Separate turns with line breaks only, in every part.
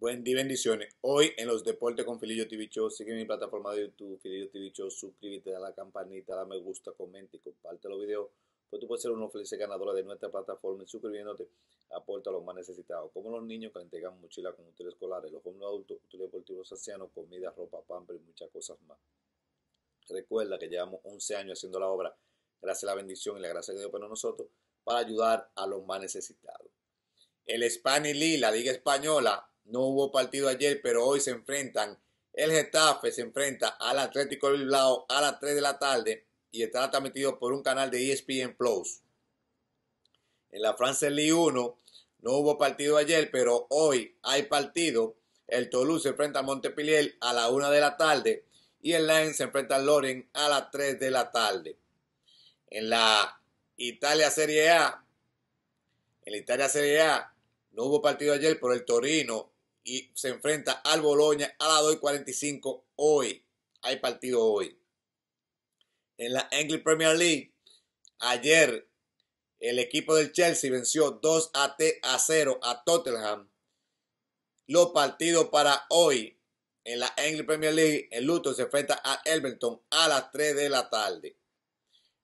Buen día, bendiciones. Hoy en los deportes con Filillo TV Show, sigue mi plataforma de YouTube, Filillo TV Show, suscríbete, a la campanita, da me gusta, comenta y comparte los videos. Pues tú puedes ser uno feliz ganadora de nuestra plataforma y suscribiéndote aporta a los más necesitados, como los niños que le entregan mochilas con útiles escolares, los jóvenes adultos, útiles deportivos ancianos, comida, ropa, pamper y muchas cosas más. Recuerda que llevamos 11 años haciendo la obra, gracias a la bendición y la gracia de Dios para nosotros, para ayudar a los más necesitados. El Spanish League, la Liga Española, no hubo partido ayer, pero hoy se enfrentan. El Getafe se enfrenta al Atlético de Bilbao a las 3 de la tarde y está transmitido por un canal de ESPN Plus. En la France League 1 no hubo partido ayer, pero hoy hay partido. El Toulouse se enfrenta a Montpellier a las 1 de la tarde y el Lens se enfrenta al Loren a las 3 de la tarde. En la Italia Serie A, en la Italia Serie A no hubo partido ayer, por el Torino y se enfrenta al Boloña a las 2 y 45 hoy. Hay partido hoy. En la English Premier League, ayer el equipo del Chelsea venció 2 a, a 0 a Tottenham. Los partidos para hoy en la English Premier League, el Luton se enfrenta a Everton a las 3 de la tarde.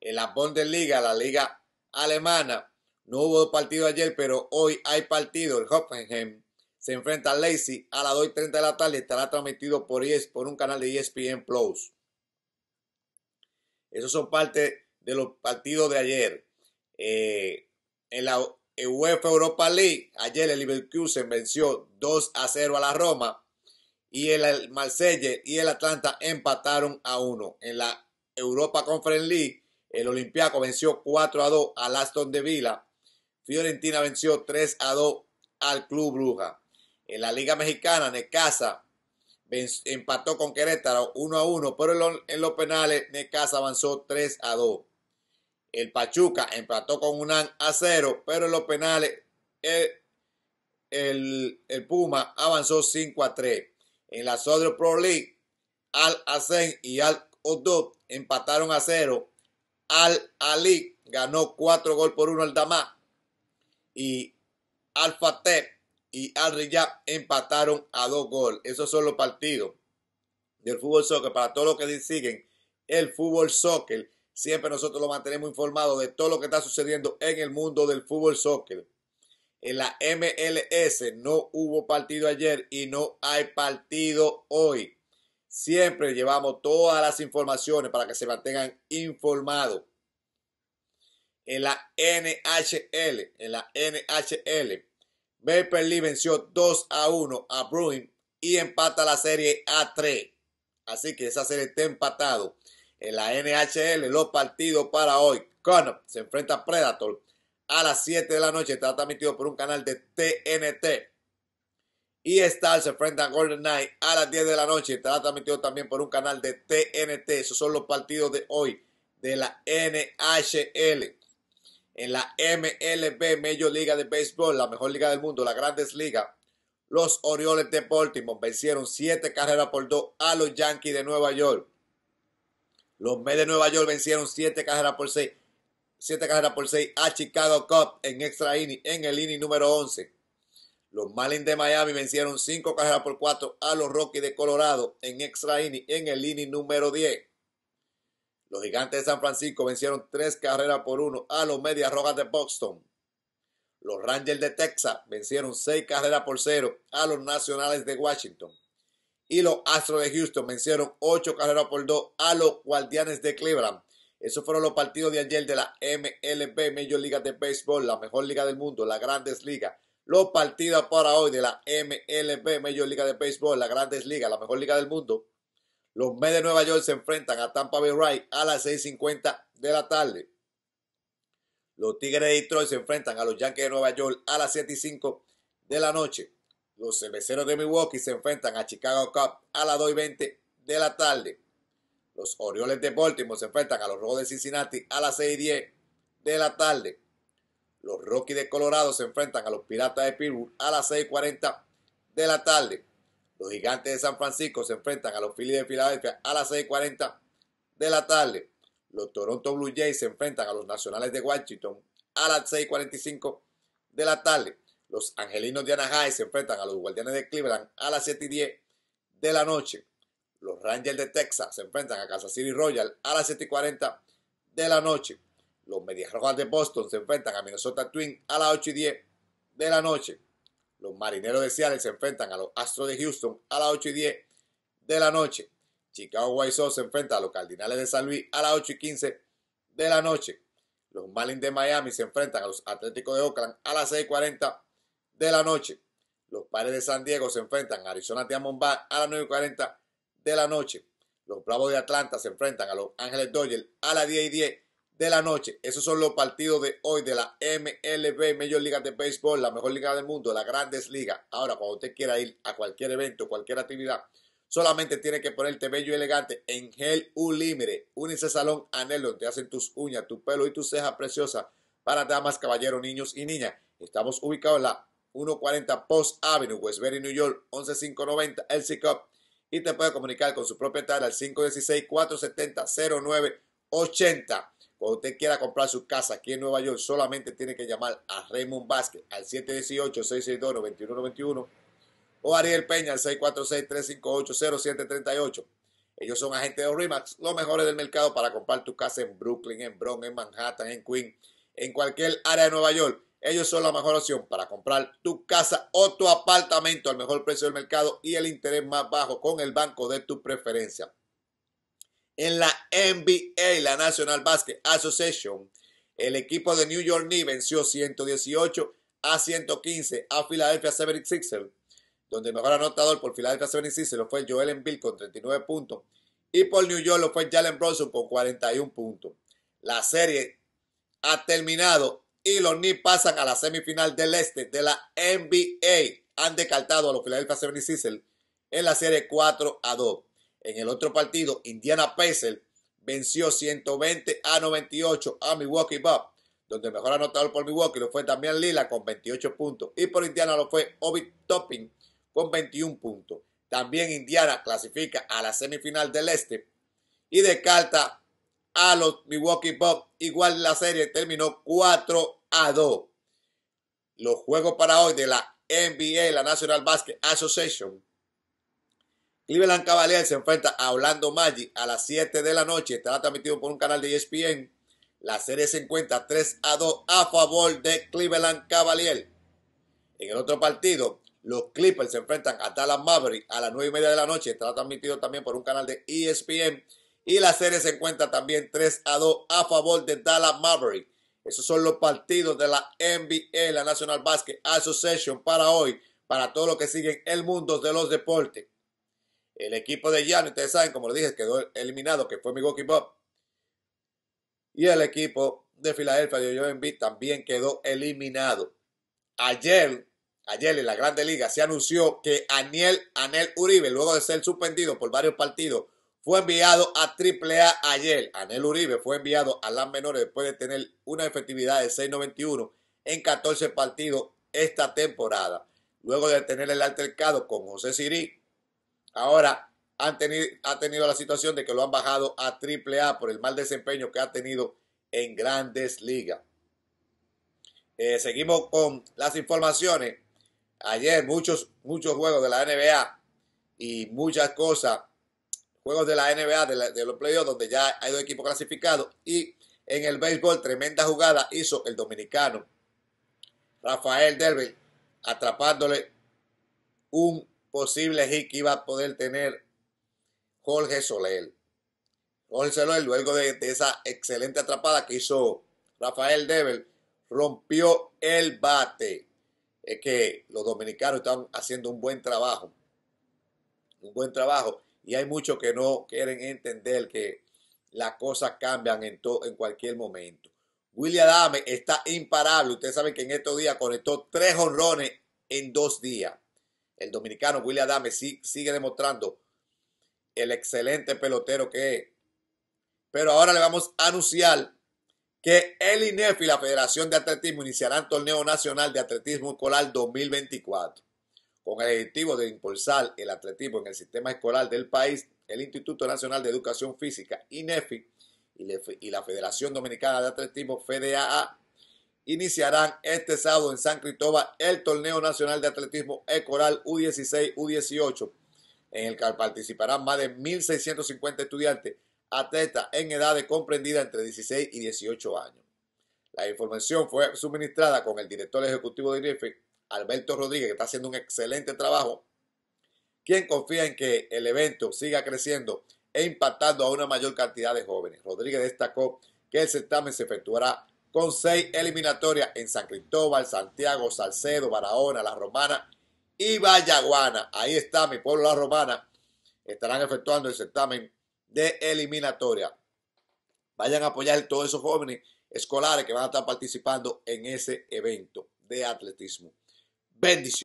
En la Bundesliga, la liga alemana, no hubo partido ayer, pero hoy hay partido. El Hoffenheim se enfrenta a Lacey a las 2.30 de la tarde. Estará transmitido por, e por un canal de ESPN Plus. Esos son parte de los partidos de ayer. Eh, en la UEFA Europa League, ayer el Leverkusen venció 2 a 0 a la Roma. Y el Marsella y el Atlanta empataron a 1. En la Europa Conference League, el Olympiaco venció 4 a 2 al Aston de Vila. Fiorentina venció 3 a 2 al Club Bruja. En la Liga Mexicana, Necaxa empató con Querétaro 1 a 1, pero en los penales Necaxa avanzó 3 a 2. El Pachuca empató con Unán a 0, pero en los penales el, el, Puma avanzó 5 a 3. En la Southern Pro League, Al Asen y Al Odo empataron a 0. Al Ali ganó 4 gol por 1 al Damá. Y Al Fateh y Al ya empataron a dos goles. Esos son los partidos del fútbol soccer. Para todos los que siguen el fútbol soccer, siempre nosotros lo mantenemos informado de todo lo que está sucediendo en el mundo del fútbol soccer. En la MLS no hubo partido ayer y no hay partido hoy. Siempre llevamos todas las informaciones para que se mantengan informados. En la NHL, en la NHL, Maple Lee venció 2 a 1 a Bruin y empata la serie a 3. Así que esa serie está empatado. En la NHL, los partidos para hoy. Connor se enfrenta a Predator a las 7 de la noche. Está transmitido por un canal de TNT. Y Star se enfrenta a Golden Knight a las 10 de la noche. Está transmitido también por un canal de TNT. Esos son los partidos de hoy de la NHL en la MLB, Major Liga de Béisbol, la mejor liga del mundo, la Grandes Ligas, los Orioles de Baltimore vencieron 7 carreras por 2 a los Yankees de Nueva York. Los Mets de Nueva York vencieron 7 carreras por 6. 7 carreras por 6 a Chicago Cup en extra inning, en el inning número 11. Los Marlins de Miami vencieron 5 carreras por 4 a los Rockies de Colorado en extra inning, en el inning número 10. Los gigantes de San Francisco vencieron tres carreras por uno a los Medias Rojas de Boston. Los Rangers de Texas vencieron seis carreras por cero a los Nacionales de Washington. Y los Astros de Houston vencieron ocho carreras por dos a los Guardianes de Cleveland. Esos fueron los partidos de ayer de la MLB, Major Liga de Béisbol, la mejor liga del mundo, la Grandes Ligas. Los partidos para hoy de la MLB, Major Liga de Béisbol, la Grandes Ligas, la mejor liga del mundo. Los Mets de Nueva York se enfrentan a Tampa Bay Rays a las 6.50 de la tarde. Los Tigres de Detroit se enfrentan a los Yankees de Nueva York a las 7:5 de la noche. Los cerveceros de Milwaukee se enfrentan a Chicago Cup a las 2.20 de la tarde. Los Orioles de Baltimore se enfrentan a los Rojos de Cincinnati a las 6.10 de la tarde. Los Rockies de Colorado se enfrentan a los Piratas de Pittsburgh a las 6.40 de la tarde. Los gigantes de San Francisco se enfrentan a los Phillies de Filadelfia a las 6.40 de la tarde. Los Toronto Blue Jays se enfrentan a los Nacionales de Washington a las 6.45 de la tarde. Los Angelinos de Anaheim se enfrentan a los Guardianes de Cleveland a las 7.10 de la noche. Los Rangers de Texas se enfrentan a Kansas City Royal a las 7.40 de la noche. Los Medias Rojas de Boston se enfrentan a Minnesota Twins a las 8.10 de la noche. Los marineros de Seattle se enfrentan a los Astros de Houston a las 8 y 10 de la noche. Chicago White Sox se enfrenta a los Cardinales de San Luis a las 8 y 15 de la noche. Los Marlins de Miami se enfrentan a los Atléticos de Oakland a las 6 y 40 de la noche. Los Padres de San Diego se enfrentan a Arizona Diamondbacks a las 9 y 40 de la noche. Los Bravos de Atlanta se enfrentan a los Ángeles Dodgers a las 10 y 10 de la noche. Esos son los partidos de hoy de la MLB, Mejor Liga de Béisbol, la mejor liga del mundo, la Grandes Ligas. Ahora, cuando usted quiera ir a cualquier evento, cualquier actividad, solamente tiene que ponerte bello y elegante en Gel Unlimited. Únese Salón Anel, te hacen tus uñas, tu pelo y tus cejas preciosas para damas, caballeros, niños y niñas. Estamos ubicados en la 140 Post Avenue, Westbury, New York, 11590, El Cup. Y te puede comunicar con su propietario al 516-470-0980. Cuando usted quiera comprar su casa aquí en Nueva York, solamente tiene que llamar a Raymond Vázquez al 718-662-9191 o a Ariel Peña al 646-358-0738. Ellos son agentes de REMAX, los mejores del mercado para comprar tu casa en Brooklyn, en Bronx, en Manhattan, en Queens, en cualquier área de Nueva York. Ellos son la mejor opción para comprar tu casa o tu apartamento al mejor precio del mercado y el interés más bajo con el banco de tu preferencia. En la NBA, la National Basket Association, el equipo de New York Knicks venció 118 a 115 a Philadelphia 76ers, donde el mejor anotador por Philadelphia 76ers lo fue Joel Embiid con 39 puntos y por New York lo fue Jalen Bronson con 41 puntos. La serie ha terminado y los Knicks pasan a la semifinal del este de la NBA. Han descartado a los Philadelphia 76ers en la serie 4 a 2. En el otro partido, Indiana Pacers venció 120 a 98 a Milwaukee Bucks, donde mejor anotador por Milwaukee lo fue también Lila con 28 puntos y por Indiana lo fue Obi Topping con 21 puntos. También Indiana clasifica a la semifinal del Este y descarta a los Milwaukee Bucks. Igual la serie terminó 4 a 2. Los juegos para hoy de la NBA, la National Basket Association, Cleveland Cavaliers se enfrenta a Orlando Magic a las 7 de la noche. Estará transmitido por un canal de ESPN. La serie se encuentra 3 a 2 a favor de Cleveland Cavaliers. En el otro partido, los Clippers se enfrentan a Dallas Maverick a las 9 y media de la noche. Estará transmitido también por un canal de ESPN. Y la serie se encuentra también 3 a 2 a favor de Dallas Maverick. Esos son los partidos de la NBA, la National Basket Association, para hoy, para todos los que siguen el mundo de los deportes. El equipo de Llano, ustedes saben, como lo dije, quedó eliminado, que fue mi Miguel Bob. Y el equipo de Filadelfia de en B también quedó eliminado. Ayer, ayer en la Grande Liga se anunció que Aniel Anel Uribe, luego de ser suspendido por varios partidos, fue enviado a AAA ayer. Anel Uribe fue enviado a las menores después de tener una efectividad de 6.91 en 14 partidos esta temporada. Luego de tener el altercado con José Sirí, Ahora han tenido, ha tenido la situación de que lo han bajado a triple A por el mal desempeño que ha tenido en grandes ligas. Eh, seguimos con las informaciones. Ayer muchos, muchos juegos de la NBA y muchas cosas. Juegos de la NBA, de, los playoffs, donde ya hay dos equipos clasificados. Y en el béisbol, tremenda jugada hizo el dominicano Rafael Derby, atrapándole un posible y que iba a poder tener Jorge Soler. Jorge Soler, luego de, esa excelente atrapada que hizo Rafael Devel, rompió el bate. Es que los dominicanos están haciendo un buen trabajo. Un buen trabajo. Y hay muchos que no quieren entender que las cosas cambian en, en cualquier momento. William Adame está imparable. Ustedes saben que en estos días conectó tres honrones en dos días el dominicano William Adame sigue demostrando el excelente pelotero que es. Pero ahora le vamos a anunciar que el INEF y la Federación de Atletismo iniciarán torneo nacional de atletismo escolar 2024 con el objetivo de impulsar el atletismo en el sistema escolar del país, el Instituto Nacional de Educación Física, INEFI, y la Federación Dominicana de Atletismo, FDAA, iniciarán este sábado en San Cristóbal el Torneo Nacional de Atletismo Ecoral U16, U18, en el que participarán más de 1.650 estudiantes atletas en edades comprendidas entre 16 y 18 años. La información fue suministrada con el director ejecutivo de griffith e, Alberto Rodríguez, que está haciendo un excelente trabajo, quien confía en que el evento siga creciendo e impactando a una mayor cantidad de jóvenes. Rodríguez destacó que el certamen se efectuará con seis eliminatorias en San Cristóbal, Santiago, Salcedo, Barahona, La Romana y Vallaguana. Ahí está mi pueblo La Romana. Estarán efectuando el certamen de eliminatoria. Vayan a apoyar a todos esos jóvenes escolares que van a estar participando en ese evento de atletismo. Bendiciones.